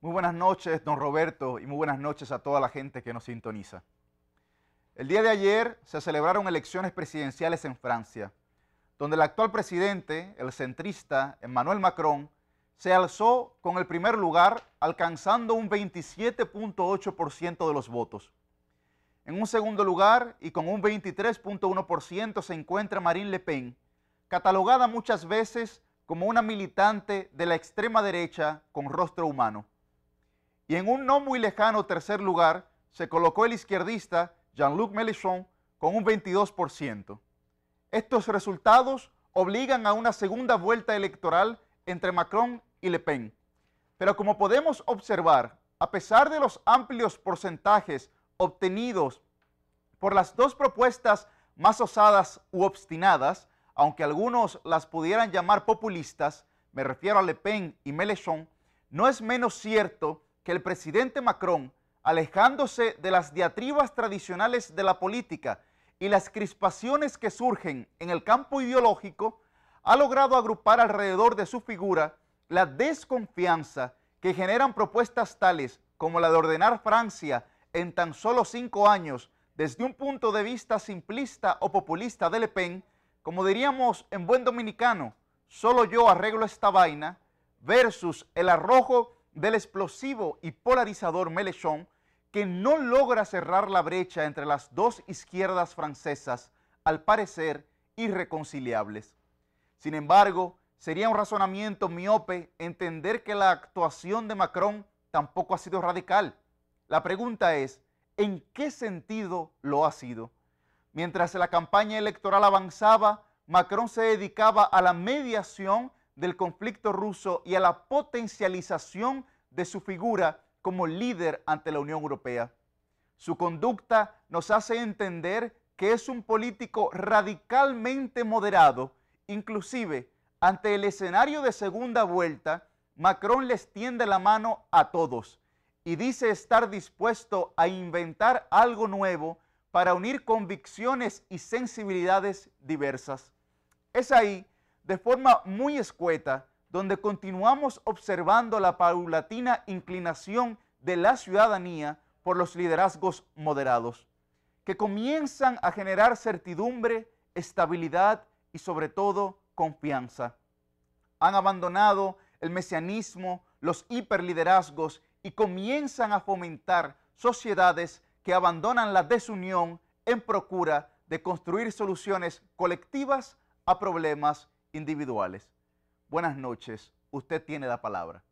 Muy buenas noches, don Roberto, y muy buenas noches a toda la gente que nos sintoniza. El día de ayer se celebraron elecciones presidenciales en Francia, donde el actual presidente, el centrista Emmanuel Macron, se alzó con el primer lugar, alcanzando un 27.8% de los votos. En un segundo lugar y con un 23.1% se encuentra Marine Le Pen, catalogada muchas veces como una militante de la extrema derecha con rostro humano. Y en un no muy lejano tercer lugar se colocó el izquierdista Jean-Luc Mélenchon con un 22%. Estos resultados obligan a una segunda vuelta electoral entre Macron y Le Pen. Pero como podemos observar, a pesar de los amplios porcentajes obtenidos por las dos propuestas más osadas u obstinadas, aunque algunos las pudieran llamar populistas, me refiero a Le Pen y Mélenchon, no es menos cierto el presidente Macron, alejándose de las diatribas tradicionales de la política y las crispaciones que surgen en el campo ideológico, ha logrado agrupar alrededor de su figura la desconfianza que generan propuestas tales como la de ordenar Francia en tan solo cinco años desde un punto de vista simplista o populista de Le Pen, como diríamos en buen dominicano, solo yo arreglo esta vaina, versus el arrojo del explosivo y polarizador Mélechon, que no logra cerrar la brecha entre las dos izquierdas francesas, al parecer irreconciliables. Sin embargo, sería un razonamiento miope entender que la actuación de Macron tampoco ha sido radical. La pregunta es, ¿en qué sentido lo ha sido? Mientras la campaña electoral avanzaba, Macron se dedicaba a la mediación del conflicto ruso y a la potencialización de su figura como líder ante la Unión Europea. Su conducta nos hace entender que es un político radicalmente moderado, inclusive ante el escenario de segunda vuelta, Macron les tiende la mano a todos y dice estar dispuesto a inventar algo nuevo para unir convicciones y sensibilidades diversas. Es ahí de forma muy escueta, donde continuamos observando la paulatina inclinación de la ciudadanía por los liderazgos moderados, que comienzan a generar certidumbre, estabilidad y sobre todo confianza. Han abandonado el mesianismo, los hiperliderazgos y comienzan a fomentar sociedades que abandonan la desunión en procura de construir soluciones colectivas a problemas individuales. Buenas noches, usted tiene la palabra.